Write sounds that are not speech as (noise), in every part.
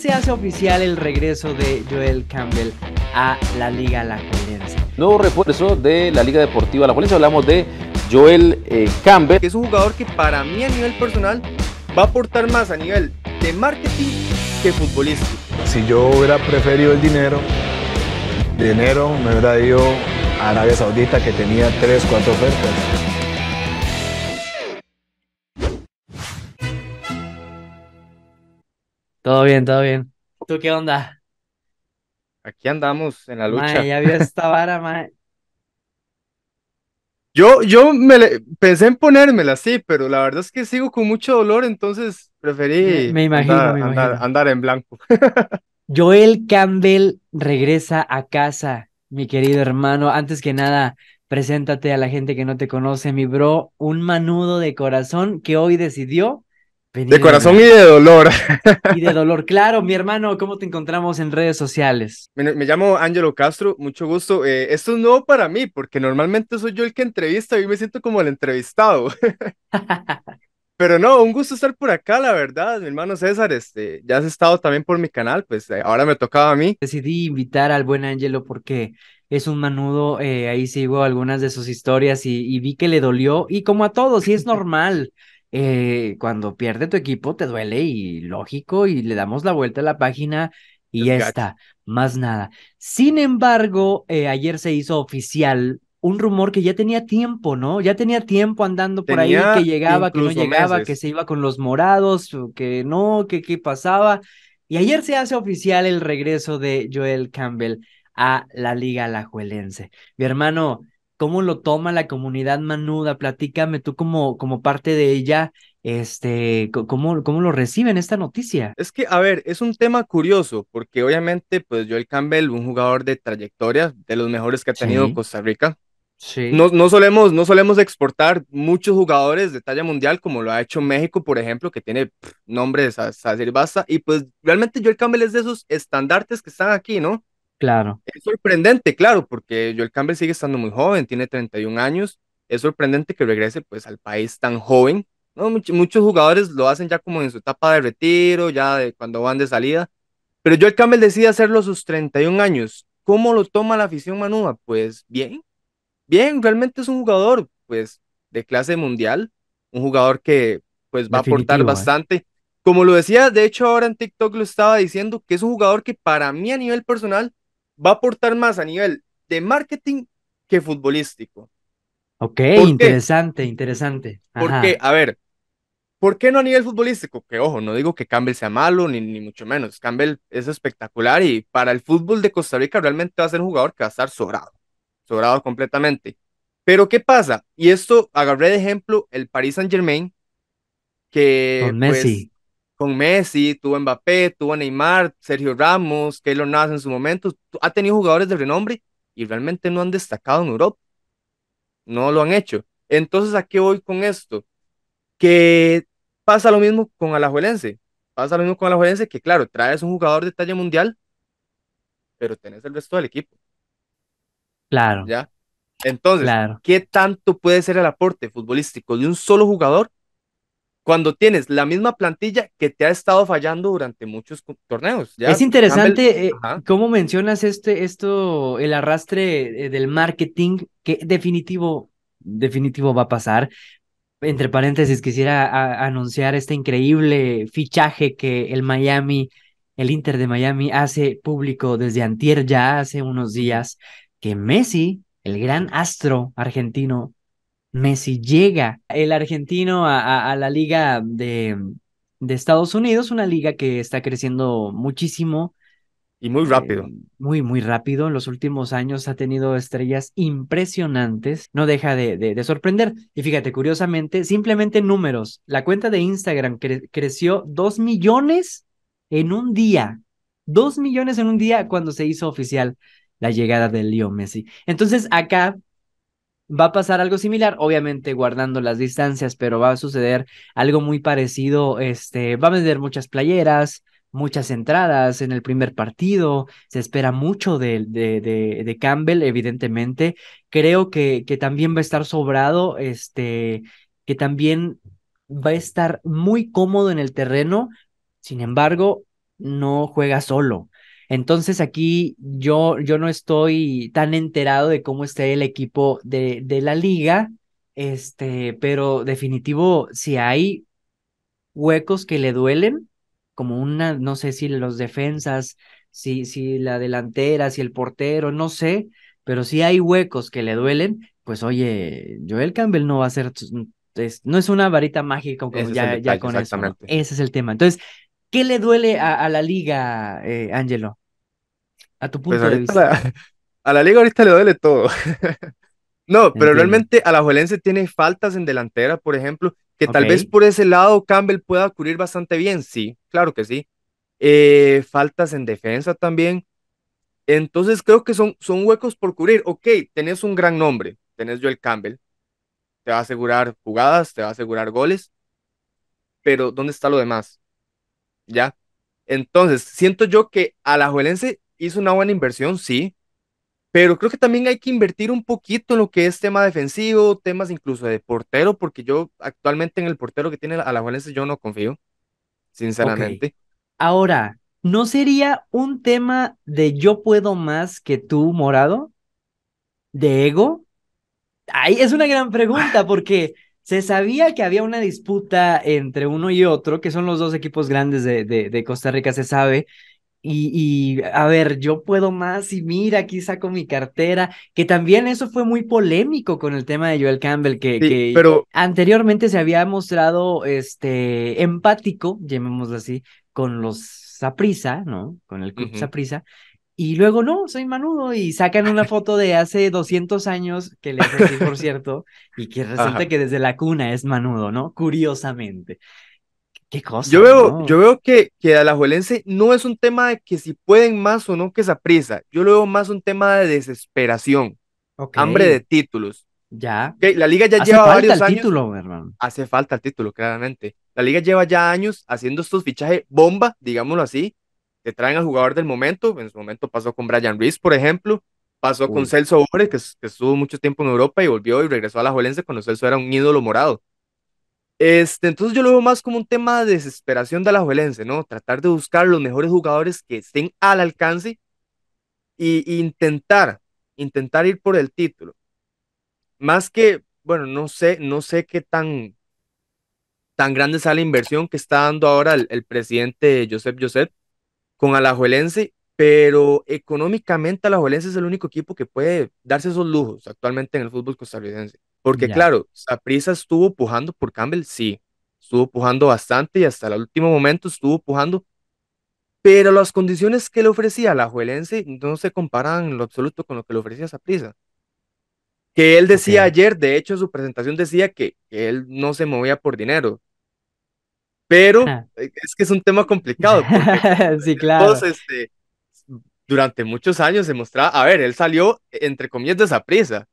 se hace oficial el regreso de Joel Campbell a la Liga La Alajuelense. Nuevo refuerzo de la Liga Deportiva Alajuelense, hablamos de Joel eh, Campbell. Es un jugador que para mí a nivel personal va a aportar más a nivel de marketing que futbolístico. Si yo hubiera preferido el dinero, dinero me hubiera ido a Arabia Saudita que tenía 3, 4 ofertas. Todo bien, todo bien. ¿Tú qué onda? Aquí andamos en la lucha. Ay, ya vio esta vara, mae. (laughs) Yo, yo me pensé en ponérmela, sí, pero la verdad es que sigo con mucho dolor, entonces preferí andar, andar en blanco. (laughs) Joel Campbell regresa a casa, mi querido hermano. Antes que nada, preséntate a la gente que no te conoce, mi bro, un manudo de corazón que hoy decidió de corazón y de dolor. (laughs) Y de dolor, claro, mi hermano, ¿cómo te encontramos en redes sociales? Me, llamo Ángelo Castro, mucho gusto. Eh, esto es nuevo para mí, porque normalmente soy yo el que entrevista y me siento como el entrevistado. (laughs) Pero no, un gusto estar por acá, la verdad, mi hermano César, este, ya has estado también por mi canal, pues eh, ahora me tocaba a mí. Decidí invitar al buen Angelo porque es un manudo, eh, ahí sigo algunas de sus historias y, y vi que le dolió, y como a todos, y es normal. Eh, cuando pierde tu equipo te duele y lógico y le damos la vuelta a la página y ya está, más nada. Sin embargo, eh, ayer se hizo oficial un rumor que ya tenía tiempo, ¿no? Ya tenía tiempo andando por ahí, que llegaba, que no llegaba, que se iba con los morados, que no, que qué pasaba. Y ayer se hace oficial el regreso de Joel Campbell a la Liga Lajuelense. Mi hermano, cómo lo toma la comunidad manuda, platícame tú como, como parte de ella, este, ¿cómo, ¿cómo lo reciben esta noticia? Es que, a ver, es un tema curioso, porque obviamente, pues Joel Campbell, un jugador de trayectoria, de los mejores que ha tenido Costa Rica. Sí. No, no, solemos, no solemos exportar muchos jugadores de talla mundial, como lo ha hecho México, por ejemplo, que tiene nombres a, a decir basta. Y pues realmente Joel Campbell es de esos estandartes que están aquí, ¿no? Claro. Es sorprendente, claro, porque Joel Campbell sigue estando muy joven, tiene 31 años. Es sorprendente que regrese pues al país tan joven. ¿no? muchos jugadores lo hacen ya como en su etapa de retiro, ya de cuando van de salida. Pero Joel Campbell decide hacerlo a sus 31 años. ¿Cómo lo toma la afición Manúa? Pues bien, bien, realmente es un jugador pues de clase mundial, un jugador que pues va a aportar ¿eh? bastante. Como lo decía, de hecho ahora en TikTok lo estaba diciendo, que es un jugador que para mí a nivel personal va a aportar más a nivel de marketing que futbolístico. Ok, interesante, interesante. Porque, a ver, ¿por qué no a nivel futbolístico? Que ojo, no digo que Campbell sea malo, ni, ni mucho menos. Campbell es espectacular y para el fútbol de Costa Rica realmente va a ser un jugador que va a estar sobrado, sobrado completamente. Pero ¿qué pasa? Y esto agarré de ejemplo el Paris Saint Germain, que... Messi. Pues, con Messi, tuvo Mbappé, tuvo Neymar, Sergio Ramos, Keylor Navas en su momento, ha tenido jugadores de renombre y realmente no han destacado en Europa. No lo han hecho. Entonces, ¿a qué voy con esto? Que pasa lo mismo con Alajuelense. Pasa lo mismo con Alajuelense que, claro, traes un jugador de talla mundial, pero tenés el resto del equipo. Claro. ¿Ya? Entonces, ¿qué tanto puede ser el aporte futbolístico de un solo jugador cuando tienes la misma plantilla que te ha estado fallando durante muchos torneos. Es interesante eh, cómo mencionas este, esto, el arrastre eh, del marketing, que definitivo, definitivo va a pasar. Entre paréntesis, quisiera anunciar este increíble fichaje que el Miami, el Inter de Miami hace público desde antier ya hace unos días, que Messi, el gran astro argentino, Messi llega, el argentino, a, la liga de, Estados Unidos, una liga que está creciendo muchísimo. Y muy eh, rápido. muy, muy rápido. En los últimos años ha tenido estrellas impresionantes. No deja de, sorprender. Y fíjate, curiosamente, simplemente números. La cuenta de Instagram creció 2 millones en un día. Dos millones en un día cuando se hizo oficial la llegada de Leo Messi. Entonces, acá va a pasar algo similar, obviamente guardando las distancias, pero va a suceder algo muy parecido, este, va a vender muchas playeras, muchas entradas en el primer partido, se espera mucho de, de, de Campbell, evidentemente, creo que, que, también va a estar sobrado, este, que también va a estar muy cómodo en el terreno, sin embargo, no juega solo. Entonces aquí yo, yo no estoy tan enterado de cómo esté el equipo de, de la liga, este, pero definitivo, si hay huecos que le duelen, como una, no sé si los defensas, si, si la delantera, si el portero, no sé, pero si hay huecos que le duelen, pues oye, Joel Campbell no va a ser, no es una varita mágica como ya, con eso. Ese es el tema. Entonces, ¿qué le duele a, la liga, eh, Angelo? A tu pues punto de vista. (laughs) a la liga ahorita le duele todo. (laughs) no, pero realmente a la Juelense tiene faltas en delantera, por ejemplo, que tal vez por ese lado Campbell pueda cubrir bastante bien, sí, claro que sí. Eh, faltas en defensa también. Entonces creo que son, son huecos por cubrir. Ok, tenés un gran nombre, tenés Joel Campbell, te va a asegurar jugadas, te va a asegurar goles, pero ¿dónde está lo demás? ¿Ya? Entonces, siento yo que a la Juelense hizo una buena inversión, sí, pero creo que también hay que invertir un poquito en lo que es tema defensivo, temas incluso de portero, porque yo actualmente en el portero que tiene a la valencia yo no confío, sinceramente. Ahora, ¿no sería un tema de yo puedo más que tú, Morado? ¿De ego? Ahí es una gran pregunta, porque se sabía que había una disputa entre uno y otro, que son los dos equipos grandes de Costa Rica, se sabe y, a ver, yo puedo más y mira, aquí saco mi cartera, que también eso fue muy polémico con el tema de Joel Campbell, que, que pero... anteriormente se había mostrado este, empático, llamémoslo así, con los Saprisa, ¿no? Con el club Saprisa. Y luego, no, soy manudo. Y sacan una (laughs) foto de hace 200 años, que le hace por cierto, y que resulta que desde la cuna es manudo, ¿no? Curiosamente. Yo veo, que yo veo que, que no es un tema de que si pueden más o no que esa prisa. Yo lo veo más un tema de desesperación. Hambre de títulos. Ya. la liga ya Hace lleva falta el años. Título, Hace falta el título, claramente. La liga lleva ya años haciendo estos fichajes bomba, digámoslo así. Te traen al jugador del momento. En su momento pasó con Brian Reese, por ejemplo. Pasó con Celso Obre, que, estuvo mucho tiempo en Europa y volvió y regresó a la Juelense cuando Celso era un ídolo morado. Este, entonces yo lo veo más como un tema de desesperación de Alajuelense, ¿no? Tratar de buscar los mejores jugadores que estén al alcance e intentar, intentar ir por el título. Más que, bueno, no sé, no sé qué tan, tan grande sea la inversión que está dando ahora el, presidente Josep Josep con Alajuelense, pero económicamente Alajuelense es el único equipo que puede darse esos lujos actualmente en el fútbol costarricense. Porque claro, Saprisa estuvo pujando por Campbell, sí, estuvo pujando bastante y hasta el último momento estuvo pujando, pero las condiciones que le ofrecía la Juelense no se comparan en lo absoluto con lo que le ofrecía Saprisa. Que él decía ayer, de hecho, su presentación decía que, él no se movía por dinero. Pero ah. eh, es que es un tema complicado. (laughs) sí, claro. Entonces, este, durante muchos años se mostraba, a ver, él salió entre comillas de Saprisa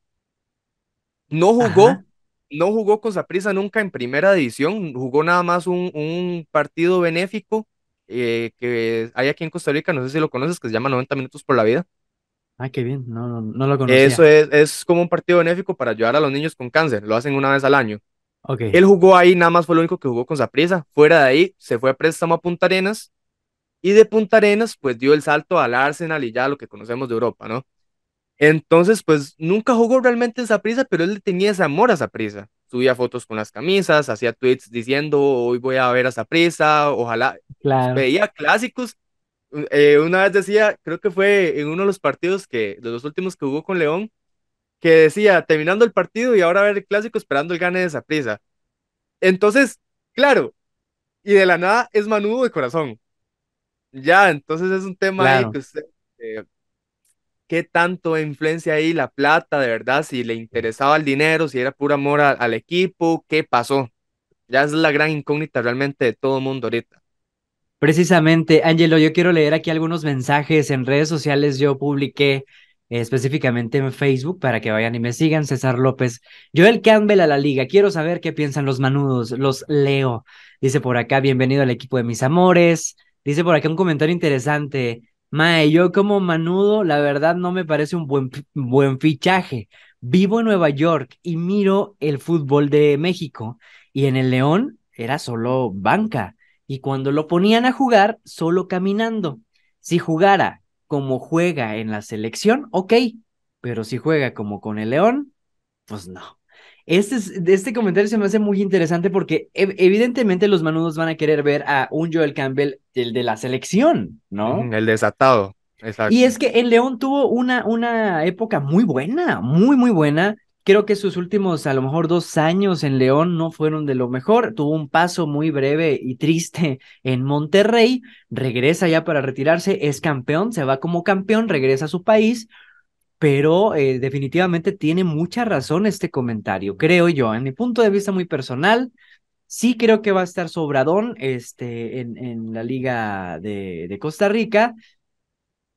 no jugó, no jugó con Saprisa nunca en primera división, jugó nada más un, partido benéfico eh, que hay aquí en Costa Rica, no sé si lo conoces, que se llama 90 minutos por la vida. Ah, qué bien, no, no, lo conocía. Eso es, es, como un partido benéfico para ayudar a los niños con cáncer, lo hacen una vez al año. Ok. Él jugó ahí, nada más fue lo único que jugó con Saprisa. Fuera de ahí, se fue a préstamo a Punta Arenas y de Punta Arenas, pues dio el salto al Arsenal y ya lo que conocemos de Europa, ¿no? Entonces, pues nunca jugó realmente esa prisa, pero él tenía ese amor a esa prisa. Subía fotos con las camisas, hacía tweets diciendo hoy voy a ver a esa prisa, ojalá. Pues, veía clásicos. Eh, una vez decía, creo que fue en uno de los partidos que, de los últimos que jugó con León, que decía terminando el partido y ahora ver el clásico esperando el gane de esa prisa. Entonces, claro, y de la nada es manudo de corazón. Ya, entonces es un tema que pues, usted qué tanto influencia ahí la plata, de verdad, si le interesaba el dinero, si era puro amor al equipo, qué pasó. Ya es la gran incógnita realmente de todo el mundo ahorita. Precisamente, Angelo, yo quiero leer aquí algunos mensajes en redes sociales. Yo publiqué eh, específicamente en Facebook para que vayan y me sigan. César López, Joel Campbell a la liga. Quiero saber qué piensan los manudos. Los leo. Dice por acá, bienvenido al equipo de mis amores. Dice por acá un comentario interesante. Mae, yo como manudo, la verdad no me parece un buen, buen fichaje. Vivo en Nueva York y miro el fútbol de México y en el León era solo banca y cuando lo ponían a jugar, solo caminando. Si jugara como juega en la selección, ok, pero si juega como con el León, pues no. Este, es, este comentario se me hace muy interesante porque evidentemente los manudos van a querer ver a un Joel Campbell, el de la selección, ¿no? El desatado. Exacto. Y es que el León tuvo una, una época muy buena, muy, muy buena. Creo que sus últimos, a lo mejor, dos años en León no fueron de lo mejor. Tuvo un paso muy breve y triste en Monterrey. Regresa ya para retirarse, es campeón, se va como campeón, regresa a su país, pero eh, definitivamente tiene mucha razón este comentario, creo yo, en mi punto de vista muy personal. Sí creo que va a estar Sobradón este, en, en la Liga de, Costa Rica,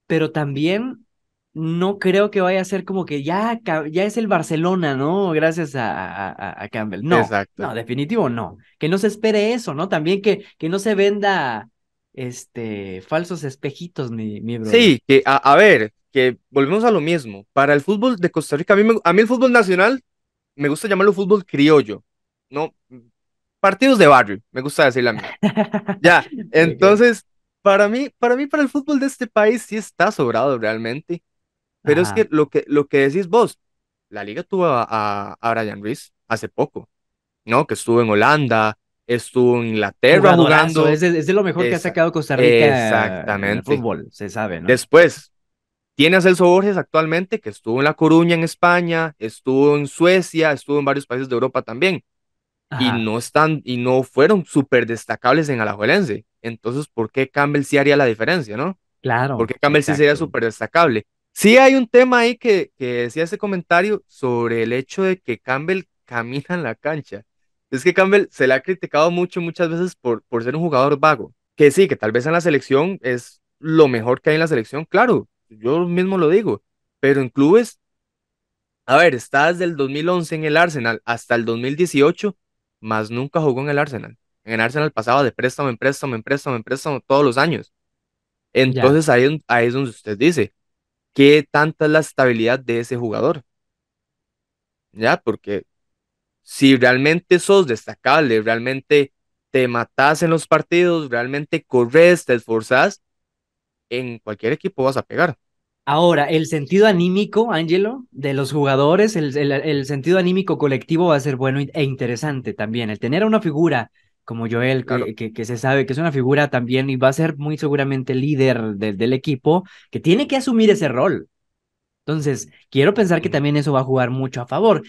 pero también no creo que vaya a ser como que ya, ya es el Barcelona, ¿no? Gracias a, a, Campbell. No, no, definitivo no. Que no se espere eso, ¿no? También que, que no se venda este, falsos espejitos, mi, mi Sí, que a, ver, que volvemos a lo mismo. Para el fútbol de Costa Rica, a mí, el fútbol nacional me gusta llamarlo fútbol criollo, ¿no? Partidos de barrio, me gusta decirlo a mí. (laughs) ya, entonces, para mí, para mí, para el fútbol de este país sí está sobrado realmente. Pero es que lo, que lo que decís vos, la liga tuvo a, Brian Ruiz hace poco, ¿no? Que estuvo en Holanda, estuvo en Inglaterra jugando. Es de, es lo mejor que ha sacado Costa Rica exactamente. en el fútbol, se sabe, ¿no? Después, tiene a Celso Borges actualmente, que estuvo en La Coruña, en España, estuvo en Suecia, estuvo en varios países de Europa también. Y no, están, y no fueron súper destacables en Alajuelense. Entonces, ¿por qué Campbell sí haría la diferencia, no? Claro. Porque Campbell sí sería súper destacable. Sí hay un tema ahí que, que decía ese comentario sobre el hecho de que Campbell camina en la cancha es que Campbell se le ha criticado mucho muchas veces por, por ser un jugador vago. Que sí, que tal vez en la selección es lo mejor que hay en la selección, claro, yo mismo lo digo, pero en clubes, a ver, está desde el 2011 en el Arsenal hasta el 2018, más nunca jugó en el Arsenal. En el Arsenal pasaba de préstamo en préstamo en préstamo en préstamo todos los años. Entonces ahí, ahí es donde usted dice, ¿qué tanta es la estabilidad de ese jugador? Ya, porque si realmente sos destacable, realmente te matás en los partidos, realmente corres, te esforzás, en cualquier equipo vas a pegar. Ahora, el sentido anímico, Ángelo, de los jugadores, el, sentido anímico colectivo va a ser bueno e interesante también. El tener a una figura como Joel, que, se sabe que es una figura también y va a ser muy seguramente líder del equipo, que tiene que asumir ese rol. Entonces, quiero pensar que también eso va a jugar mucho a favor.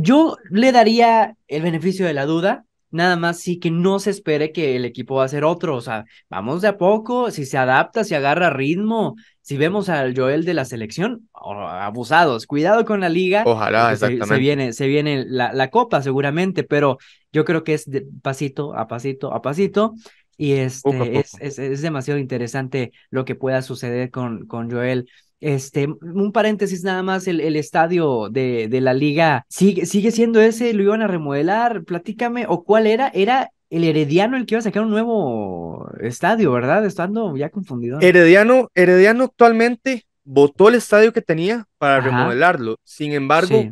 Yo le daría el beneficio de la duda, nada más sí que no se espere que el equipo va a ser otro, o sea, vamos de a poco, si se adapta, si agarra ritmo, si vemos al Joel de la selección, oh, abusados, cuidado con la liga. Ojalá, Se, viene, se viene la, copa seguramente, pero yo creo que es pasito a pasito a pasito. Y este, Es, demasiado interesante lo que pueda suceder con, con Joel. Este, un paréntesis nada más, el, estadio de, la liga ¿Sigue, sigue siendo ese, lo iban a remodelar, platícame, o cuál era, era el Herediano el que iba a sacar un nuevo estadio, ¿verdad? Estando ya confundido. Herediano, Herediano actualmente votó el estadio que tenía para remodelarlo, sin embargo,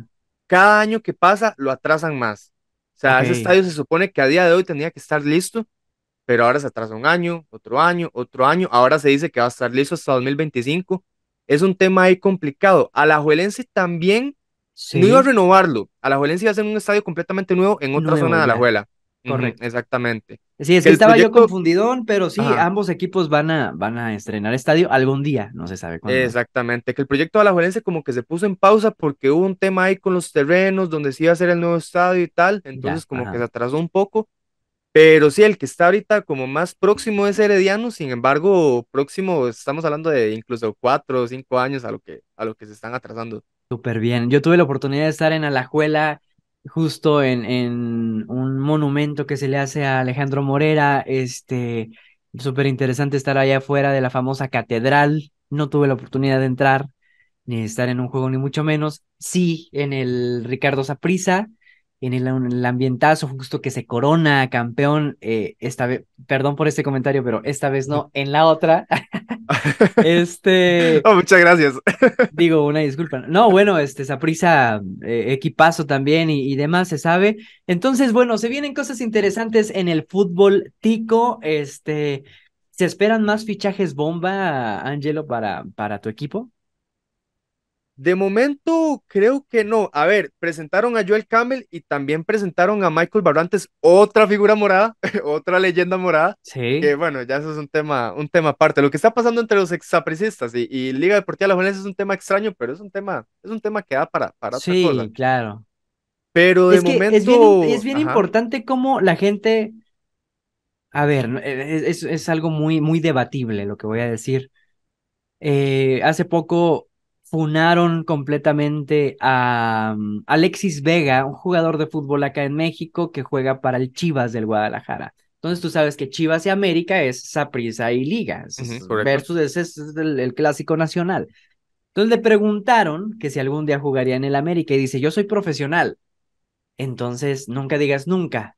cada año que pasa lo atrasan más. O sea, ese estadio se supone que a día de hoy tenía que estar listo, pero ahora se atrasa un año, otro año, otro año, ahora se dice que va a estar listo hasta 2025 es un tema ahí complicado. Alajuelense también no iba a renovarlo. Alajuelense iba a ser un estadio completamente nuevo en otra zona de la Juela. Correcto. exactamente. Sí, es que, estaba yo confundidón, pero sí, ambos equipos van a, van a estrenar estadio algún día, no se sabe cuándo. Exactamente, que el proyecto de Juelense como que se puso en pausa porque hubo un tema ahí con los terrenos, donde se iba a hacer el nuevo estadio y tal, entonces como que se atrasó un poco, pero sí, el que está ahorita como más próximo es Herediano, sin embargo, próximo estamos hablando de incluso cuatro o cinco años a lo que, a lo que se están atrasando. Súper bien. Yo tuve la oportunidad de estar en Alajuela, justo en, en un monumento que se le hace a Alejandro Morera. Este, súper interesante estar allá afuera de la famosa catedral. No tuve la oportunidad de entrar, ni estar en un juego, ni mucho menos. Sí, en el Ricardo Saprisa en el, ambientazo justo que se corona campeón, eh, esta vez, perdón por este comentario, pero esta vez no, en la otra. (laughs) este. (laughs) Oh, muchas gracias. (laughs) digo, una disculpa. No, bueno, este, esa prisa, eh, equipazo también y, y, demás, se sabe. Entonces, bueno, se vienen cosas interesantes en el fútbol tico. Este, ¿se esperan más fichajes bomba, Angelo, para, para tu equipo? De momento, creo que no. A ver, presentaron a Joel Campbell y también presentaron a Michael Barrantes, otra figura morada, (laughs) otra leyenda morada. Sí. Que bueno, ya eso es un tema, un tema aparte. Lo que está pasando entre los exapricistas y, y Liga Deportiva de la Juventud es un tema extraño, pero es un tema, es un tema que da para, para sí, Sí, claro. Pero de momento. Es bien, es bien importante cómo la gente. A ver, e, e, es, algo muy, muy debatible lo que voy a decir. Eh, hace poco funaron completamente a mm, Alexis Vega, un jugador de fútbol acá en México que juega para el Chivas del Guadalajara. Entonces tú sabes que Chivas y América es Saprissa y Liga, versus es el, clásico nacional. Entonces le preguntaron que si algún día jugaría en el América y dice, yo soy profesional. Entonces nunca digas nunca.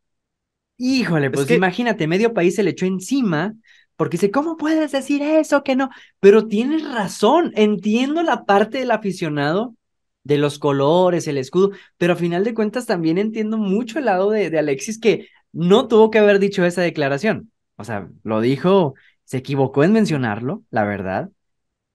Híjole, pues imagínate, medio país se le echó encima porque dice, ¿cómo puedes decir eso? Que no, pero tienes razón, entiendo la parte del aficionado de los colores, el escudo, pero a final de cuentas también entiendo mucho el lado de, Alexis que no tuvo que haber dicho esa declaración. O sea, lo dijo, se equivocó en mencionarlo, la verdad.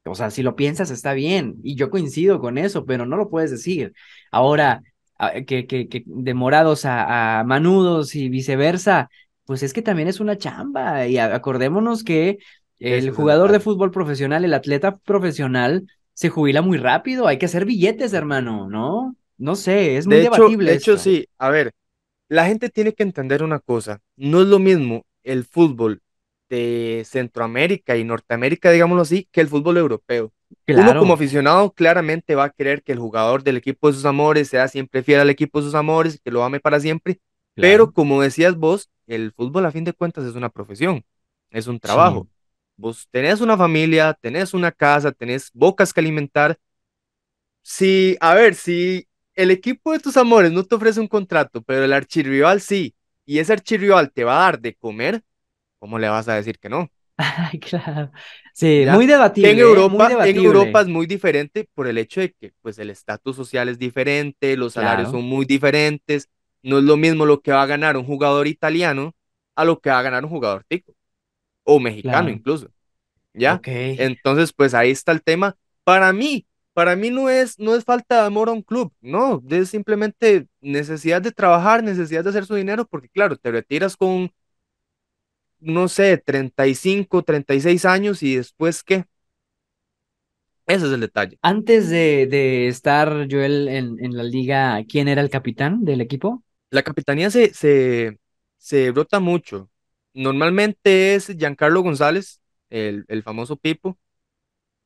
O sea, si lo piensas está bien, y yo coincido con eso, pero no lo puedes decir. Ahora, ah, que, que, que de morados a manudos y viceversa, pues es que también es una chamba. Y acordémonos que el jugador de fútbol profesional, el atleta profesional, se jubila muy rápido. Hay que hacer billetes, hermano, ¿no? No sé, es muy debatible. Hecho, de hecho, sí. A ver, la gente tiene que entender una cosa. No es lo mismo el fútbol de Centroamérica y Norteamérica, digámoslo así, que el fútbol europeo. Uno como aficionado claramente va a querer que el jugador del equipo de sus amores sea siempre fiel al equipo de sus amores, que lo ame para siempre, pero como decías vos, el fútbol a fin de cuentas es una profesión, es un trabajo. Vos tenés una familia, tenés una casa, tenés bocas que alimentar. Si, a ver, si el equipo de tus amores no te ofrece un contrato, pero el archirrival sí, y ese archirrival te va a dar de comer, ¿cómo le vas a decir que no? (laughs) claro. Sí, muy, debatible, en ¿eh? Europa, es muy diferente por el hecho de que pues, el estatus social es diferente, los salarios son muy diferentes, no es lo mismo lo que va a ganar un jugador italiano a lo que va a ganar un jugador tico o mexicano incluso. ¿Ya? Entonces, pues ahí está el tema. Para mí, para mí no es, no es falta de amor a un club, no, es simplemente necesidad de trabajar, necesidad de hacer su dinero, porque claro, te retiras con, no sé, 35, 36 años y después qué. Ese es el detalle. Antes de, estar Joel en la liga, ¿quién era el capitán del equipo? La capitanía se, se, brota mucho. Normalmente es Giancarlo González, el, el famoso Pipo.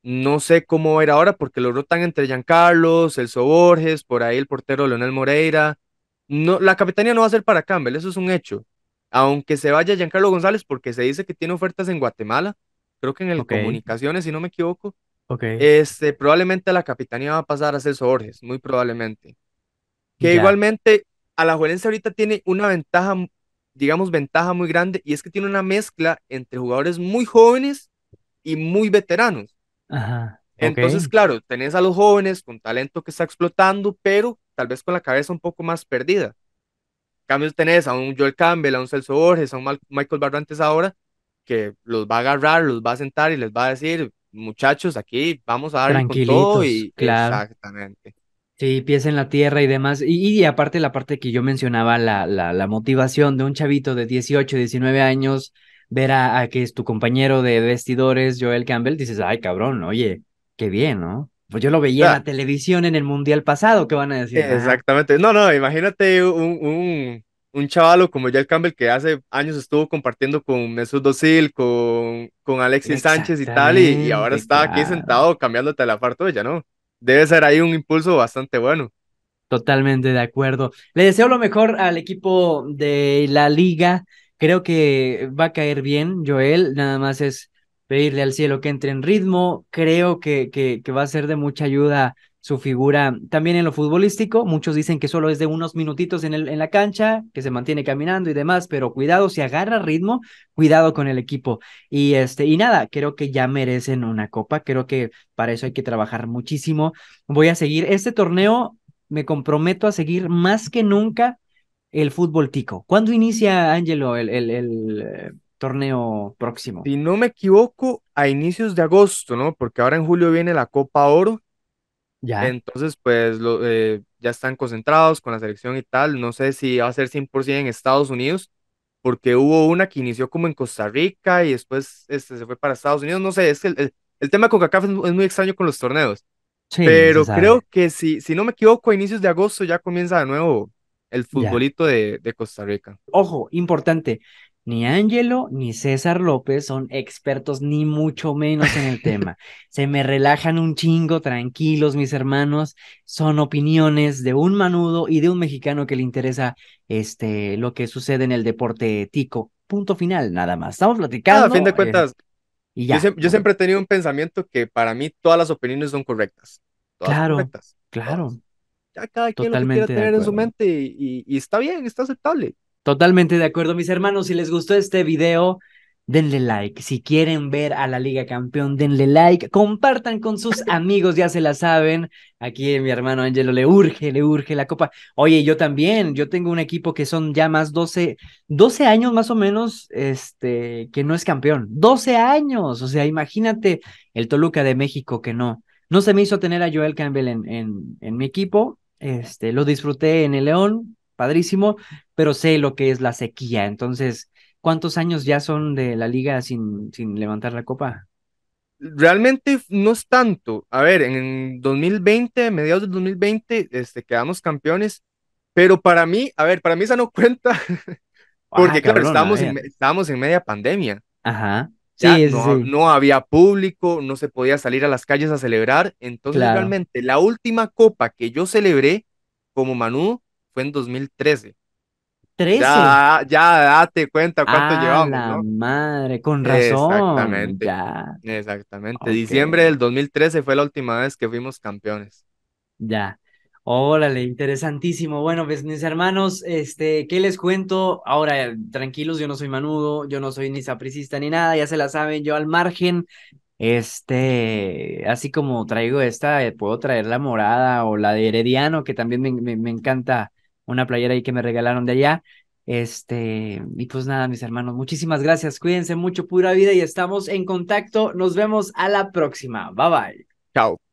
No sé cómo era ahora porque lo rotan entre Giancarlo, Celso Borges, por ahí el portero Leonel Moreira. No, la capitanía no va a ser para Campbell, eso es un hecho. Aunque se vaya Giancarlo González porque se dice que tiene ofertas en Guatemala, creo que en el Comunicaciones, si no me equivoco. Este, probablemente la capitanía va a pasar a Celso Borges, muy probablemente. Que igualmente Alajuelense ahorita tiene una ventaja, digamos, ventaja muy grande, y es que tiene una mezcla entre jugadores muy jóvenes y muy veteranos. Ajá. Entonces, claro, tenés a los jóvenes con talento que está explotando, pero tal vez con la cabeza un poco más perdida. En cambio, tenés a un Joel Campbell, a un Celso Borges, a un Michael Barrantes ahora, que los va a agarrar, los va a sentar y les va a decir, muchachos, aquí vamos a dar con todo y claro. exactamente. Sí, pies en la tierra y demás. Y, aparte la parte que yo mencionaba, la, la, la, motivación de un chavito de 18, 19 años, ver a, que es tu compañero de vestidores, Joel Campbell, dices, ay cabrón, oye, qué bien, ¿no? Pues yo lo veía en la televisión en el Mundial pasado, ¿qué van a decir? exactamente. No, no, imagínate un, un, chavalo como Joel Campbell que hace años estuvo compartiendo con Mesut Dosil, con, con Alexis Sánchez y tal, y, ahora está aquí sentado cambiándote la parte ella, ¿no? debe ser ahí un impulso bastante bueno. Totalmente de acuerdo. Le deseo lo mejor al equipo de la liga. Creo que va a caer bien, Joel. Nada más es pedirle al cielo que entre en ritmo. Creo que, que, que va a ser de mucha ayuda su figura también en lo futbolístico. Muchos dicen que solo es de unos minutitos en, el, en la cancha, que se mantiene caminando y demás, pero cuidado, si agarra ritmo, cuidado con el equipo. Y, este, y nada, creo que ya merecen una copa, creo que para eso hay que trabajar muchísimo. Voy a seguir este torneo, me comprometo a seguir más que nunca el fútbol tico. ¿Cuándo inicia, Ángelo, el, el, el eh, torneo próximo? Si no me equivoco, a inicios de agosto, ¿no? Porque ahora en julio viene la Copa Oro, ya. Entonces, pues lo, eh, ya están concentrados con la selección y tal. No sé si va a ser 100% en Estados Unidos, porque hubo una que inició como en Costa Rica y después este, se fue para Estados Unidos. No sé, es que el, tema con CACAF es, es, muy extraño con los torneos. pero creo que si, si no me equivoco, a inicios de agosto ya comienza de nuevo el futbolito de, de Costa Rica. Ojo, importante. Ni Ángelo ni César López son expertos ni mucho menos en el tema. (laughs) Se me relajan un chingo, tranquilos mis hermanos. Son opiniones de un manudo y de un mexicano que le interesa este lo que sucede en el deporte tico. Punto final, nada más. Estamos platicando. a fin de eh, cuentas, y ya. Yo, siempre, he tenido un pensamiento que para mí todas las opiniones son correctas. claro, claro. Ya cada quien lo quiera tener en su mente y está bien, está aceptable. Totalmente de acuerdo, mis hermanos. Si les gustó este video, denle like. Si quieren ver a la Liga Campeón, denle like. Compartan con sus (laughs) amigos, ya se la saben. Aquí mi hermano Angelo le urge, le urge la copa. Oye, yo también, yo tengo un equipo que son ya más 12, 12 años más o menos, este, que no es campeón. 12 años, o sea, imagínate el Toluca de México que no. No se me hizo tener a Joel Campbell en, en, en mi equipo. Este, lo disfruté en el León, padrísimo, pero sé lo que es la sequía. Entonces, ¿cuántos años ya son de la liga sin, sin levantar la copa? Realmente no es tanto. A ver, en 2020, mediados del 2020, este, quedamos campeones, pero para mí, a ver, para mí esa no (laughs) cuenta, porque ah, claro, estábamos en, media pandemia. Ajá. sí, no, no, había público, no se podía salir a las calles a celebrar. Entonces, realmente, la última copa que yo celebré como Manu fue en 2013. 13. Ya, ya date cuenta cuánto llevamos llevamos. La madre, con razón. Exactamente. Exactamente. Diciembre del 2013 fue la última vez que fuimos campeones. Ya. Órale, interesantísimo. Bueno, pues mis hermanos, este, ¿qué les cuento? Ahora, tranquilos, yo no soy manudo, yo no soy ni sapricista ni nada, ya se la saben, yo al margen, este, así como traigo esta, eh, puedo traer la morada o la de Herediano, que también me, me encanta una playera ahí que me regalaron de allá. Este, y pues nada, mis hermanos, muchísimas gracias. Cuídense mucho, pura vida, y estamos en contacto. Nos vemos a la próxima. Bye bye. Chao.